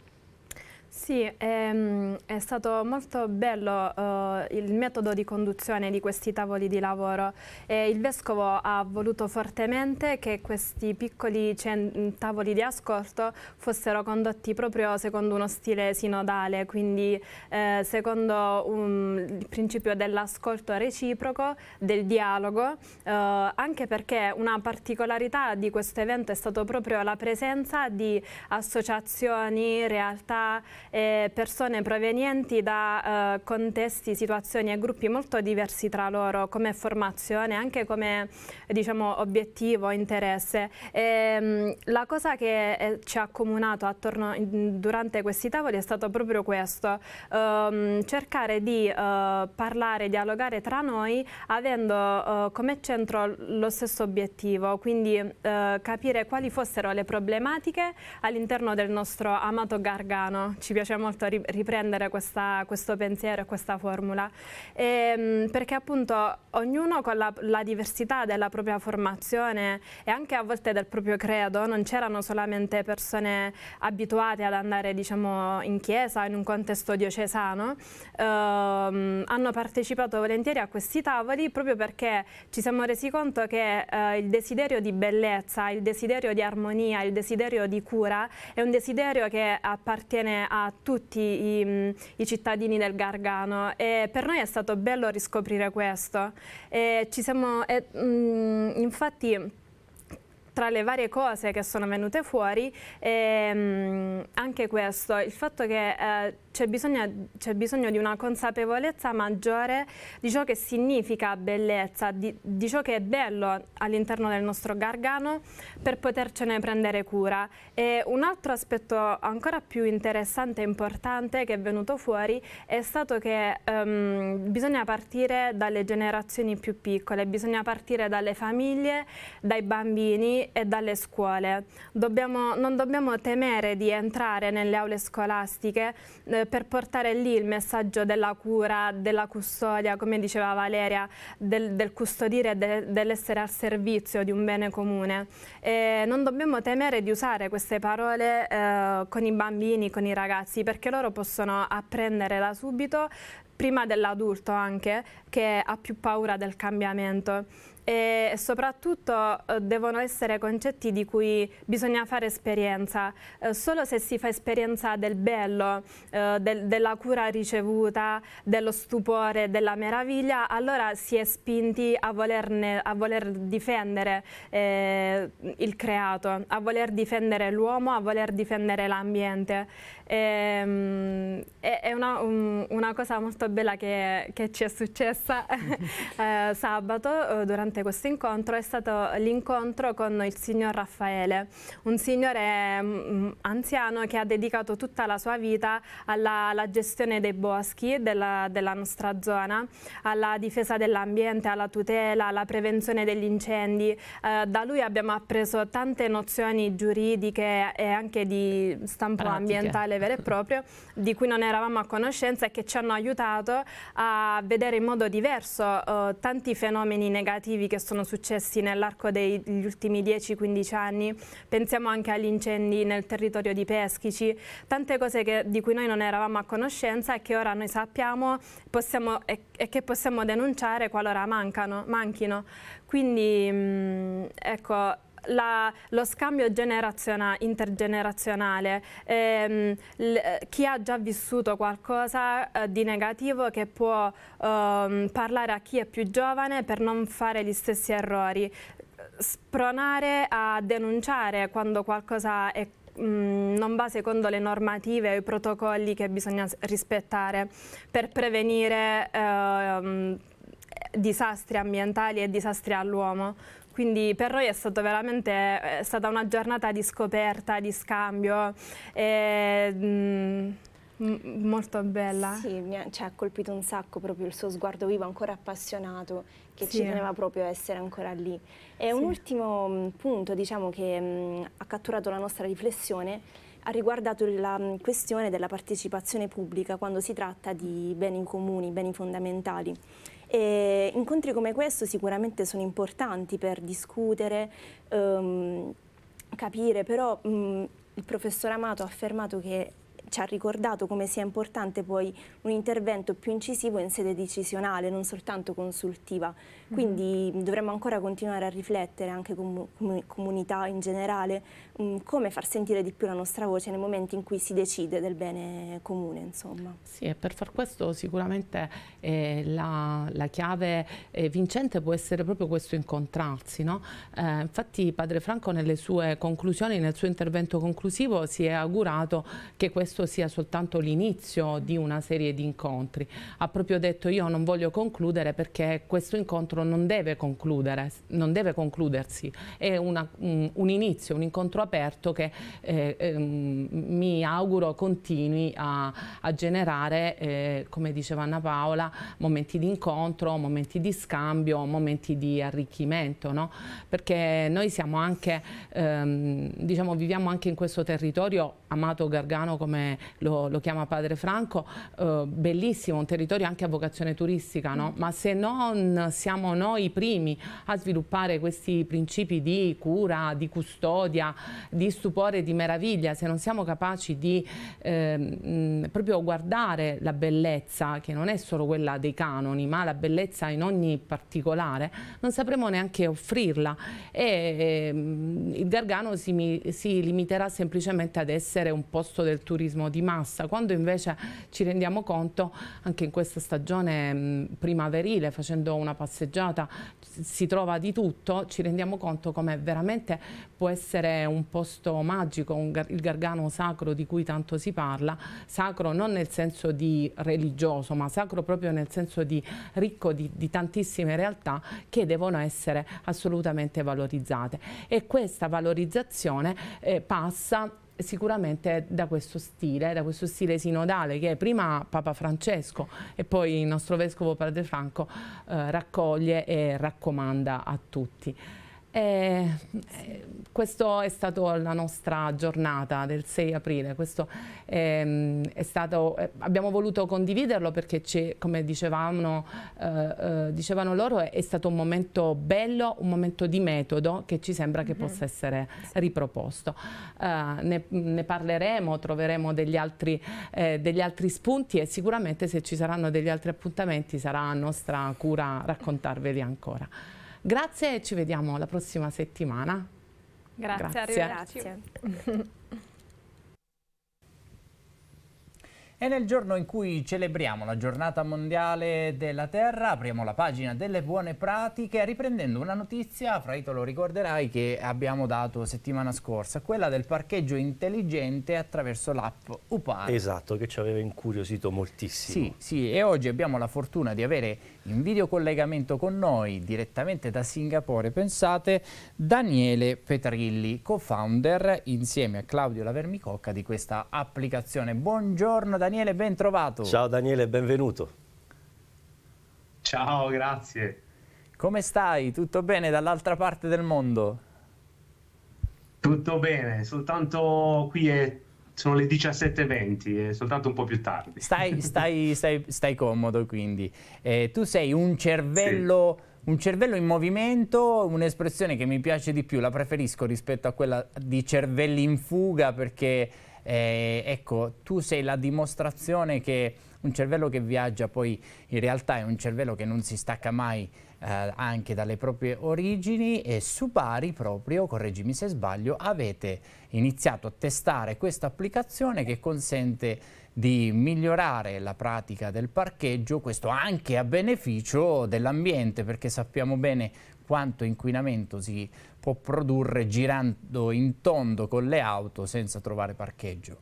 Sì, ehm, è stato molto bello eh, il metodo di conduzione di questi tavoli di lavoro. Eh, il Vescovo ha voluto fortemente che questi piccoli tavoli di ascolto fossero condotti proprio secondo uno stile sinodale, quindi eh, secondo un, il principio dell'ascolto reciproco, del dialogo, eh, anche perché una particolarità di questo evento è stata proprio la presenza di associazioni, realtà, eh, persone provenienti da eh, contesti, situazioni e gruppi molto diversi tra loro come formazione, anche come diciamo, obiettivo, interesse. E, ehm, la cosa che eh, ci ha accomunato attorno, durante questi tavoli è stato proprio questo, ehm, cercare di eh, parlare, dialogare tra noi avendo eh, come centro lo stesso obiettivo, quindi eh, capire quali fossero le problematiche all'interno del nostro amato Gargano, ci piace molto riprendere questa, questo pensiero e questa formula, ehm, perché appunto ognuno con la, la, diversità della propria formazione e anche a volte del proprio credo, non c'erano solamente persone abituate ad andare diciamo, in chiesa, in un contesto diocesano, ehm, hanno partecipato volentieri a questi tavoli proprio perché ci siamo resi conto che eh, il desiderio di bellezza, il desiderio di armonia, il desiderio di cura è un desiderio che appartiene a a tutti i, mm, i, cittadini del Gargano e per noi è stato bello riscoprire questo. E ci siamo, e, mh, mm, infatti tra le varie cose che sono venute fuori, ehm, anche questo, il fatto che eh, c'è bisogno, bisogno, di una consapevolezza maggiore di ciò che significa bellezza, di, di ciò che è bello all'interno del nostro gargano per potercene prendere cura. E un altro aspetto ancora più interessante e importante che è venuto fuori è stato che ehm, bisogna partire dalle generazioni più piccole, bisogna partire dalle famiglie, dai bambini e dalle scuole. Dobbiamo, non dobbiamo temere di entrare nelle aule scolastiche eh, per portare lì il messaggio della cura, della custodia, come diceva Valeria, del, del custodire, de, dell'essere al servizio di un bene comune. E non dobbiamo temere di usare queste parole eh, con i bambini, con i ragazzi, perché loro possono apprendere da subito prima dell'adulto anche, che ha più paura del cambiamento e soprattutto eh, devono essere concetti di cui bisogna fare esperienza. Eh, solo se si fa esperienza del bello, eh, del, della cura ricevuta, dello stupore, della meraviglia, allora si è spinti a, volerne, a voler difendere eh, il creato, a voler difendere l'uomo, a voler difendere l'ambiente. E, ehm, è una, un, una, cosa molto bella che, che ci è successa sabato durante importante questo incontro è stato l'incontro con il signor Raffaele, un signore mm, anziano che ha dedicato tutta la sua vita alla, alla gestione dei boschi della, della, nostra zona, alla difesa dell'ambiente, alla tutela, alla prevenzione degli incendi. Eh, da lui abbiamo appreso tante nozioni giuridiche e anche di stampo Pratiche. ambientale vero e proprio, di cui non eravamo a conoscenza e che ci hanno aiutato a vedere in modo diverso eh, tanti fenomeni negativi evasivi che sono successi nell'arco degli ultimi 10-15 anni, pensiamo anche agli incendi nel territorio di Peschici, tante cose che, di cui noi non eravamo a conoscenza e che ora noi sappiamo possiamo, e, e, che possiamo denunciare qualora mancano, manchino. Quindi mh, mm, ecco, la, lo scambio intergenerazionale, ehm, eh, chi ha già vissuto qualcosa eh, di negativo che può ehm, parlare a chi è più giovane per non fare gli stessi errori, spronare a denunciare quando qualcosa è mm, non va secondo le normative e i protocolli che bisogna rispettare per prevenire eh, disastri ambientali e disastri all'uomo. Quindi per noi è, stato veramente, è stata una giornata di scoperta, di scambio. E, mh, mm, molto bella. Sì, mi ha, cioè, colpito un sacco proprio il suo sguardo vivo, ancora appassionato, che sì. ci teneva proprio a essere ancora lì. E sì. un ultimo mm, punto, diciamo, che mh, mm, ha catturato la nostra riflessione ha riguardato la questione della partecipazione pubblica quando si tratta di beni comuni, beni fondamentali. E incontri come questo sicuramente sono importanti per discutere, ehm, capire, però mh, mm, il professor Amato ha affermato che ci ha ricordato come sia importante poi un intervento più incisivo in sede decisionale, non soltanto consultiva. Mm-hmm. Quindi mm -hmm. dovremmo ancora continuare a riflettere, anche come comunità in generale, Mm, come far sentire di più la nostra voce nei momenti in cui si decide del bene comune. Insomma. Sì, e per far questo sicuramente eh, la, la, chiave eh, vincente può essere proprio questo incontrarsi. No? Eh, infatti Padre Franco nelle sue conclusioni, nel suo intervento conclusivo si è augurato che questo sia soltanto l'inizio di una serie di incontri. Ha proprio detto io non voglio concludere perché questo incontro non deve concludere, non deve concludersi, è una, un, un inizio, un incontro aperto che eh, ehm, mi auguro continui a, a generare, eh, come diceva Anna Paola, momenti di incontro, momenti di scambio, momenti di arricchimento, no? perché noi siamo anche, ehm, diciamo, viviamo anche in questo territorio amato Gargano come lo, lo chiama Padre Franco, eh, bellissimo, un territorio anche a vocazione turistica, no? ma se non siamo noi i primi a sviluppare questi principi di cura, di custodia, di stupore e di meraviglia, se non siamo capaci di eh, proprio guardare la bellezza, che non è solo quella dei canoni, ma la bellezza in ogni particolare, non sapremo neanche offrirla e eh, il Gargano si, si limiterà semplicemente ad essere un posto del turismo di massa, quando invece ci rendiamo conto anche in questa stagione mh, primaverile, facendo una passeggiata, si trova di tutto, ci rendiamo conto come veramente può essere un posto magico, un gar il Gargano sacro di cui tanto si parla, sacro non nel senso di religioso, ma sacro proprio nel senso di ricco di, di tantissime realtà che devono essere assolutamente valorizzate. E questa valorizzazione eh, passa sicuramente da questo stile, da questo stile sinodale che prima Papa Francesco e poi il nostro Vescovo Padre Franco eh, raccoglie e raccomanda a tutti. E, eh, eh questa è stata la nostra giornata del 6 aprile, questo, eh, stato, eh, abbiamo voluto condividerlo perché ci, come dicevano, eh, eh, dicevano loro è, è, stato un momento bello, un momento di metodo che ci sembra che mhm. possa essere riproposto. Ne, ne, parleremo, troveremo degli altri, degli altri spunti e sicuramente se ci saranno degli altri appuntamenti sarà nostra cura raccontarveli ancora. Grazie e ci vediamo la prossima settimana. Grazie, Grazie. arrivederci. Grazie. E nel giorno in cui celebriamo la giornata mondiale della terra, apriamo la pagina delle buone pratiche riprendendo una notizia, fra i te lo ricorderai, che abbiamo dato settimana scorsa, quella del parcheggio intelligente attraverso l'app Upar. Esatto, che ci aveva incuriosito moltissimo. Sì, sì, e oggi abbiamo la fortuna di avere in videocollegamento con noi, direttamente da Singapore, pensate, Daniele Petrilli, co-founder insieme a Claudio Lavermicocca di questa applicazione. Buongiorno Daniele. Daniele, ben trovato. Ciao Daniele, benvenuto. Ciao, grazie. Come stai? Tutto bene dall'altra parte del mondo? Tutto bene, soltanto qui è sono le 17.20, è soltanto un po' più tardi. Stai, stai, stai, stai comodo quindi. Eh, tu sei un cervello, sì. un cervello in movimento, un'espressione che mi piace di più, la preferisco rispetto a quella di cervelli in fuga perché eh, ecco, tu sei la dimostrazione che un cervello che viaggia poi in realtà è un cervello che non si stacca mai eh, anche dalle proprie origini e su Bari proprio, correggimi se sbaglio, avete iniziato a testare questa applicazione che consente di migliorare la pratica del parcheggio, questo anche a beneficio dell'ambiente perché sappiamo bene quanto inquinamento si può produrre girando in tondo con le auto senza trovare parcheggio.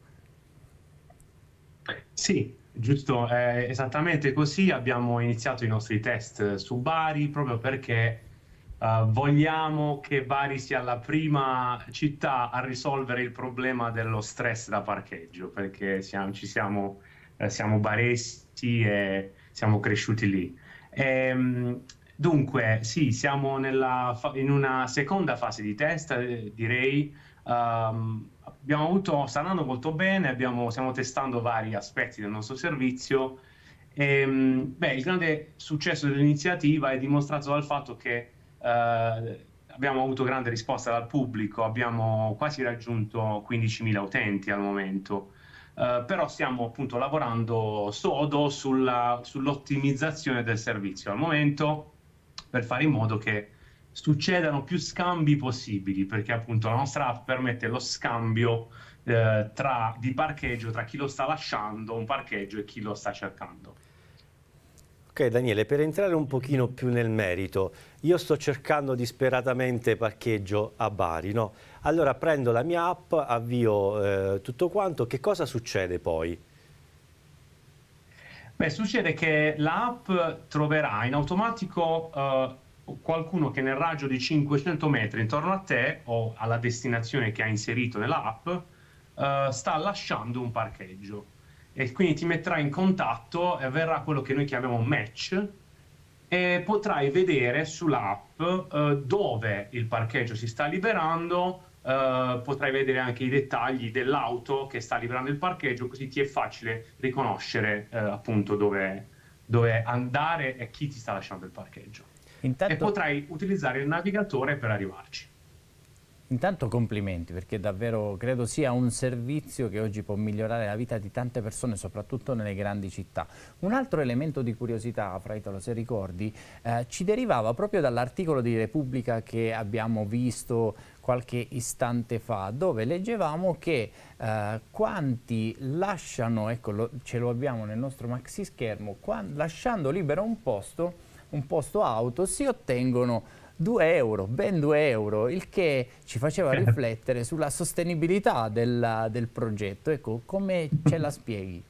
Sì, giusto, è esattamente così. Abbiamo iniziato i nostri test su Bari proprio perché Uh, vogliamo che Bari sia la prima città a risolvere il problema dello stress da parcheggio, perché siamo, ci siamo, eh, siamo baresi e siamo cresciuti lì. E, ehm, Dunque, sì, siamo nella, in una seconda fase di test, eh, direi. Um, abbiamo avuto, sta andando molto bene, abbiamo, stiamo testando vari aspetti del nostro servizio. E, ehm, beh, il grande successo dell'iniziativa è dimostrato dal fatto che eh, abbiamo avuto grande risposta dal pubblico, abbiamo quasi raggiunto 15.000 utenti al momento, eh, però stiamo appunto lavorando sodo sulla, sull'ottimizzazione del servizio. Al momento per fare in modo che succedano più scambi possibili, perché appunto la nostra app permette lo scambio eh, tra, di parcheggio tra chi lo sta lasciando un parcheggio e chi lo sta cercando. Ok Daniele, per entrare un pochino più nel merito, io sto cercando disperatamente parcheggio a Bari, no? Allora prendo la mia app, avvio eh, tutto quanto, che cosa succede poi? Beh, succede che l'app troverà in automatico uh, qualcuno che nel raggio di 500 metri intorno a te o alla destinazione che hai inserito nell'app uh, eh, sta lasciando un parcheggio e quindi ti metterà in contatto e avverrà quello che noi chiamiamo match e potrai vedere sull'app uh, dove il parcheggio si sta liberando eh, potrai vedere anche i dettagli dell'auto che sta liberando il parcheggio, così ti è facile riconoscere eh, appunto dove, dove andare e chi ti sta lasciando il parcheggio. Intanto... E potrai utilizzare il navigatore per arrivarci. Intanto complimenti perché davvero credo sia un servizio che oggi può migliorare la vita di tante persone, soprattutto nelle grandi città. Un altro elemento di curiosità, Fraitolo, se ricordi, eh, ci derivava proprio dall'articolo di Repubblica che abbiamo visto qualche istante fa, dove leggevamo che eh, quanti lasciano, ecco lo, ce lo abbiamo nel nostro maxi schermo, lasciando libero un posto, un posto auto, si ottengono 2 euro, ben 2 euro, il che ci faceva certo. riflettere sulla sostenibilità della, del progetto. Ecco, come ce la spieghi?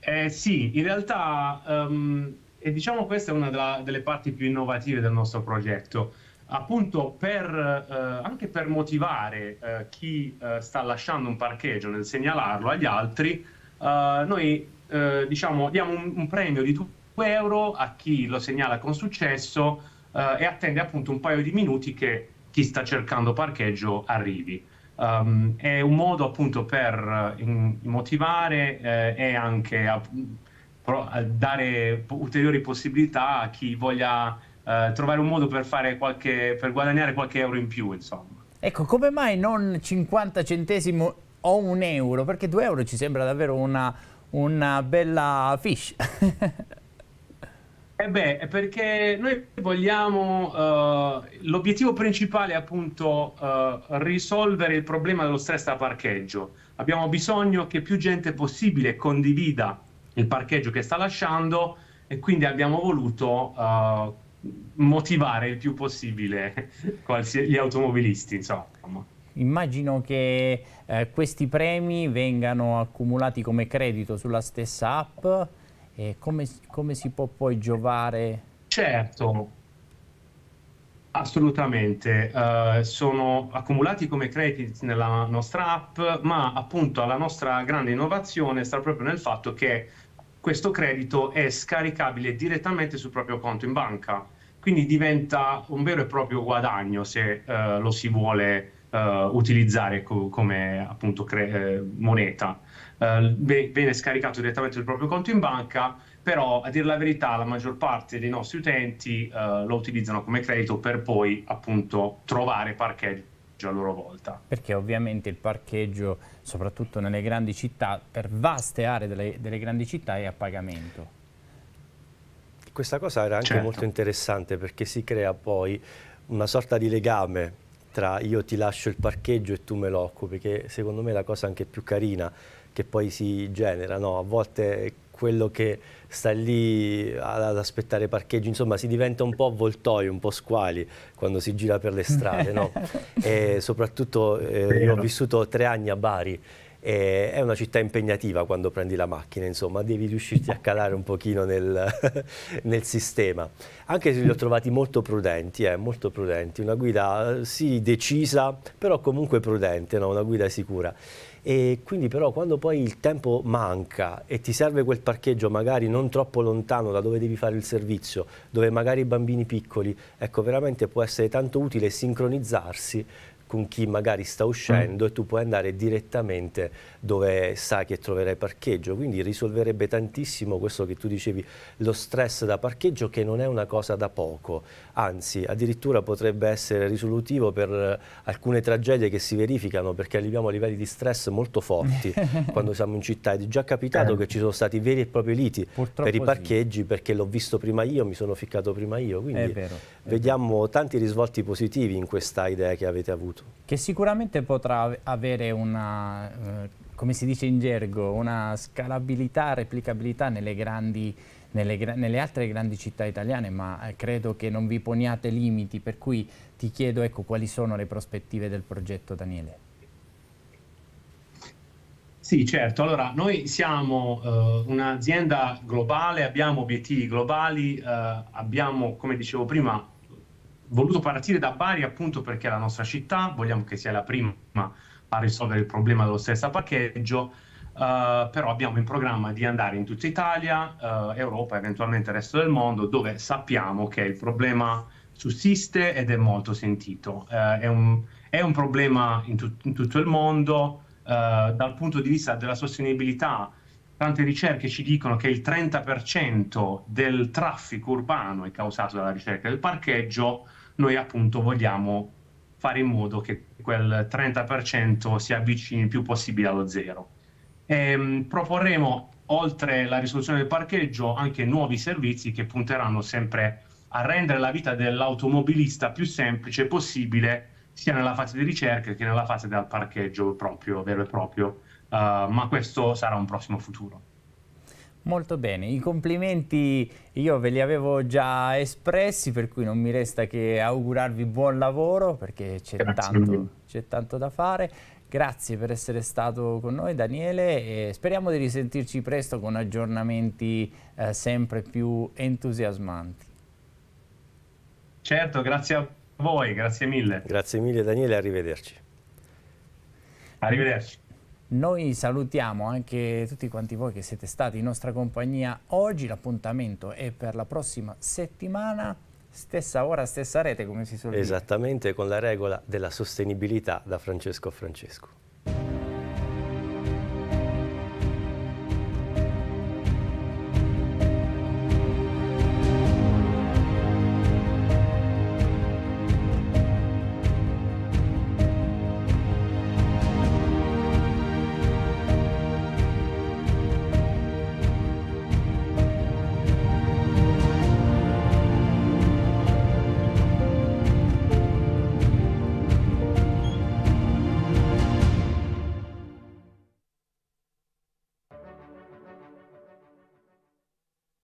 Eh, sì, in realtà, um, e diciamo questa è una della, delle parti più innovative del nostro progetto, appunto per, eh, anche per motivare eh, chi eh, sta lasciando un parcheggio nel segnalarlo agli altri, eh, noi eh, diciamo, diamo un, un, premio di 2 euro a chi lo segnala con successo eh, e attende appunto un paio di minuti che chi sta cercando parcheggio arrivi. Um, è un modo appunto per in, motivare e anche a, a dare ulteriori possibilità a chi voglia eh, trovare un modo per, fare qualche, per guadagnare qualche euro in più, insomma. Ecco, come mai non 50 centesimi o un euro? Perché 2 euro ci sembra davvero una, una bella fish. Eh beh, perché noi vogliamo, uh, l'obiettivo principale è appunto uh, risolvere il problema dello stress da parcheggio. Abbiamo bisogno che più gente possibile condivida il parcheggio che sta lasciando e quindi abbiamo voluto uh, motivare il più possibile gli automobilisti, insomma. Immagino che eh, questi premi vengano accumulati come credito sulla stessa app e come, come si può poi giovare? Certo, assolutamente. Uh, sono accumulati come credit nella nostra app, ma appunto la nostra grande innovazione sta proprio nel fatto che questo credito è scaricabile direttamente sul proprio conto in banca quindi diventa un vero e proprio guadagno se eh, lo si vuole eh, utilizzare co- come appunto cre- eh, moneta. Be- eh, viene scaricato direttamente dal proprio conto in banca, però a dire la verità la maggior parte dei nostri utenti eh, lo utilizzano come credito per poi appunto trovare parcheggio a loro volta. Perché ovviamente il parcheggio, soprattutto nelle grandi città, per vaste aree delle, delle grandi città, è a pagamento questa cosa era anche certo. molto interessante perché si crea poi una sorta di legame tra io ti lascio il parcheggio e tu me lo occupi, che secondo me è la cosa anche più carina che poi si genera, no? A volte quello che sta lì ad aspettare parcheggio, insomma si diventa un po' voltoi, un po' squali quando si gira per le strade, no? E soprattutto eh, io ho vissuto tre anni a Bari eh, è una città impegnativa quando prendi la macchina, insomma, devi riuscirti a calare un pochino nel, nel sistema. Anche se li ho trovati molto prudenti, eh, molto prudenti, una guida eh, sì decisa, però comunque prudente, no? una guida sicura. E quindi però quando poi il tempo manca e ti serve quel parcheggio magari non troppo lontano da dove devi fare il servizio, dove magari i bambini piccoli, ecco veramente può essere tanto utile sincronizzarsi con chi magari sta uscendo mm. e tu puoi andare direttamente dove sai che troverai parcheggio, quindi risolverebbe tantissimo questo che tu dicevi, lo stress da parcheggio che non è una cosa da poco, anzi addirittura potrebbe essere risolutivo per eh, alcune tragedie che si verificano perché arriviamo a livelli di stress molto forti quando siamo in città ed è già capitato eh. che ci sono stati veri e propri liti Purtroppo per i parcheggi sì. perché l'ho visto prima io, mi sono ficcato prima io, quindi vero, vediamo tanti risvolti positivi in questa idea che avete avuto aiuto. Che sicuramente potrà avere una, eh, come si dice in gergo, una scalabilità, replicabilità nelle grandi nelle, nelle, altre grandi città italiane, ma eh, credo che non vi poniate limiti, per cui ti chiedo ecco, quali sono le prospettive del progetto Daniele. Sì, certo. Allora, noi siamo uh, un'azienda globale, abbiamo obiettivi globali, uh, abbiamo, come dicevo prima, voluto partire da Bari appunto perché è la nostra città, vogliamo che sia la prima a risolvere il problema dello stesso parcheggio, uh, però abbiamo in programma di andare in tutta Italia, uh, Europa, eventualmente il resto del mondo, dove sappiamo che il problema sussiste ed è molto sentito. Uh, è, un, è, un, problema in, tut, in tutto il mondo, dal punto di vista della sostenibilità tante ricerche ci dicono che il 30% del traffico urbano è causato dalla ricerca del parcheggio, noi appunto vogliamo fare in modo che quel 30% si avvicini il più possibile allo zero. E, ehm, proporremo, oltre la risoluzione del parcheggio, anche nuovi servizi che punteranno sempre a rendere la vita dell'automobilista più semplice possibile, sia nella fase di ricerca che nella fase del parcheggio proprio, vero e proprio. Uh, ma questo sarà un prossimo futuro. Molto bene, i complimenti io ve li avevo già espressi, per cui non mi resta che augurarvi buon lavoro perché c'è tanto, tanto, da fare. Grazie per essere stato con noi Daniele e speriamo di risentirci presto con aggiornamenti eh, sempre più entusiasmanti. Certo, grazie a voi, grazie mille. Grazie mille Daniele, arrivederci. Arrivederci. Noi salutiamo anche tutti quanti voi che siete stati in nostra compagnia oggi, l'appuntamento è per la prossima settimana, stessa ora, stessa rete come si suol dire. Esattamente con la regola della sostenibilità da Francesco a Francesco.